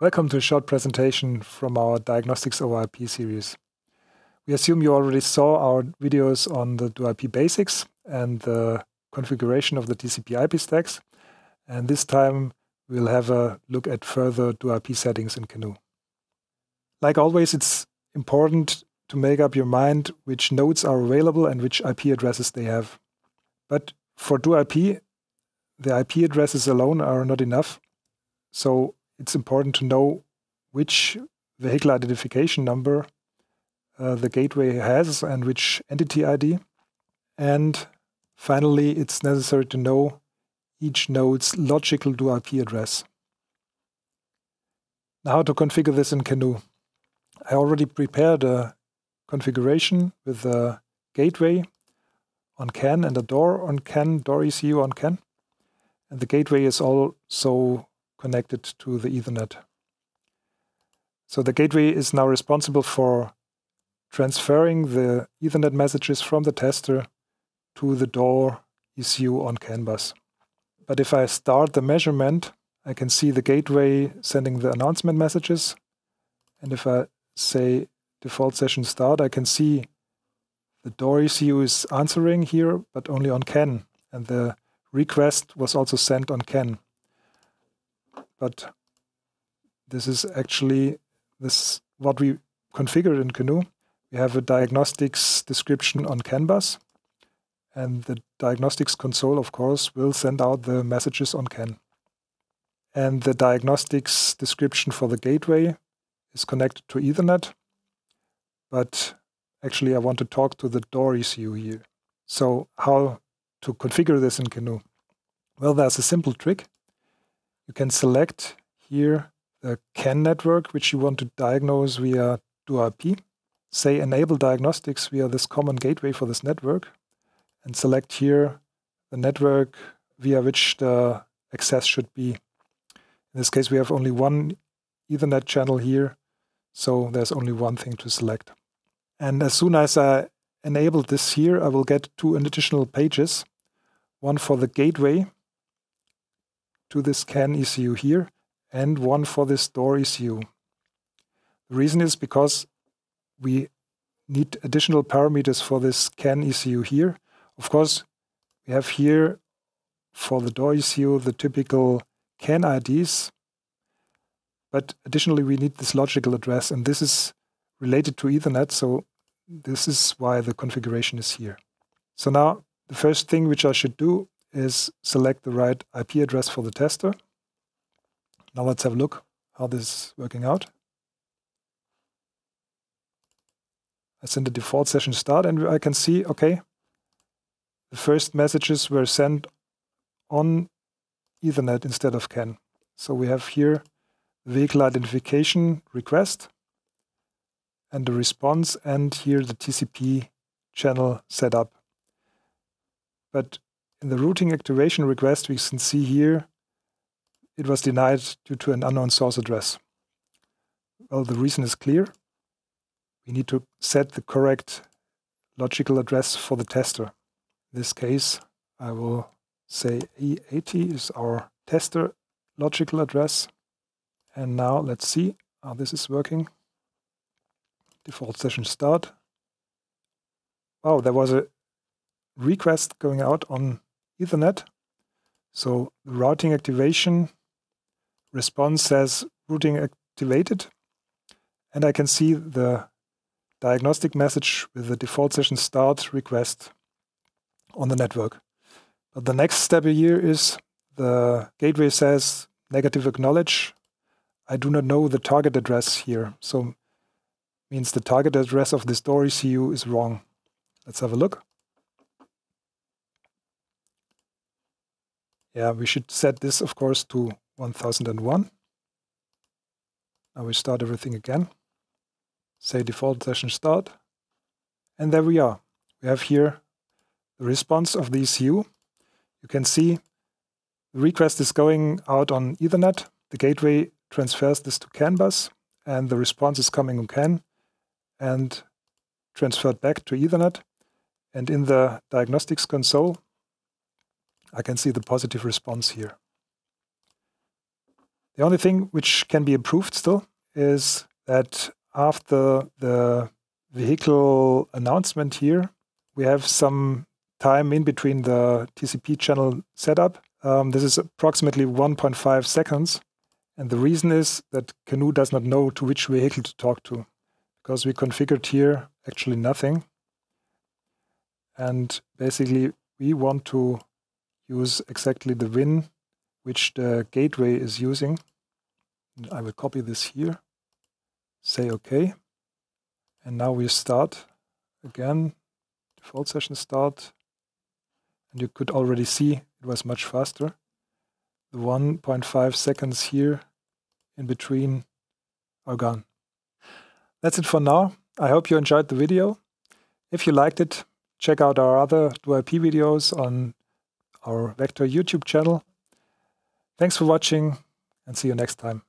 Welcome to a short presentation from our Diagnostics over IP series. We assume you already saw our videos on the DoIP basics and the configuration of the TCP IP stacks. And this time we'll have a look at further DoIP settings in Canoe. Like always, it's important to make up your mind which nodes are available and which IP addresses they have. But for DoIP, the IP addresses alone are not enough. So it's important to know which vehicle identification number uh, the gateway has and which entity ID. And finally, it's necessary to know each node's logical dual-IP address. Now how to configure this in Canoe. I already prepared a configuration with a gateway on CAN and a door on CAN, door ECU on CAN. And the gateway is also connected to the Ethernet. So the gateway is now responsible for transferring the Ethernet messages from the tester to the door ECU on Canvas. But if I start the measurement, I can see the gateway sending the announcement messages. And if I say default session start, I can see the door ECU is answering here, but only on CAN. And the request was also sent on CAN. But this is actually this what we configured in Canoe. We have a diagnostics description on canvas, and the diagnostics console, of course, will send out the messages on CAN. And the diagnostics description for the gateway is connected to Ethernet, but actually I want to talk to the door ECU here. So how to configure this in Canoe? Well, there's a simple trick. You can select here the CAN network, which you want to diagnose via DuRP. Say enable diagnostics via this common gateway for this network and select here the network via which the access should be. In this case, we have only one Ethernet channel here, so there's only one thing to select. And as soon as I enable this here, I will get two additional pages, one for the gateway to this CAN ECU here and one for this door ECU. The reason is because we need additional parameters for this CAN ECU here. Of course, we have here for the door ECU the typical CAN IDs, but additionally we need this logical address and this is related to Ethernet, so this is why the configuration is here. So now the first thing which I should do is select the right IP address for the tester. Now let's have a look how this is working out. I send the default session start and I can see, okay, the first messages were sent on Ethernet instead of CAN. So we have here vehicle identification request and the response and here the TCP channel setup. But in the routing activation request, we can see here it was denied due to an unknown source address. Well, the reason is clear. We need to set the correct logical address for the tester. In this case, I will say E80 is our tester logical address. And now let's see how this is working. Default session start. Wow, there was a request going out on Ethernet. So routing activation response says routing activated. And I can see the diagnostic message with the default session start request on the network. But the next step here is the gateway says negative acknowledge. I do not know the target address here. So means the target address of this door ECU is wrong. Let's have a look. Yeah, we should set this, of course, to 1001. Now we start everything again. Say default session start. And there we are. We have here the response of the ECU. You can see the request is going out on Ethernet. The gateway transfers this to CAN bus, and the response is coming on CAN and transferred back to Ethernet. And in the diagnostics console, I can see the positive response here. The only thing which can be improved still is that after the vehicle announcement here, we have some time in between the TCP channel setup. Um, this is approximately 1.5 seconds. And the reason is that Canoe does not know to which vehicle to talk to because we configured here actually nothing. And basically we want to use exactly the WIN which the gateway is using. And I will copy this here, say OK. And now we start again, default session start. And you could already see it was much faster. The 1.5 seconds here in between are gone. That's it for now. I hope you enjoyed the video. If you liked it, check out our other DoIP videos on our Vector YouTube channel. Thanks for watching and see you next time.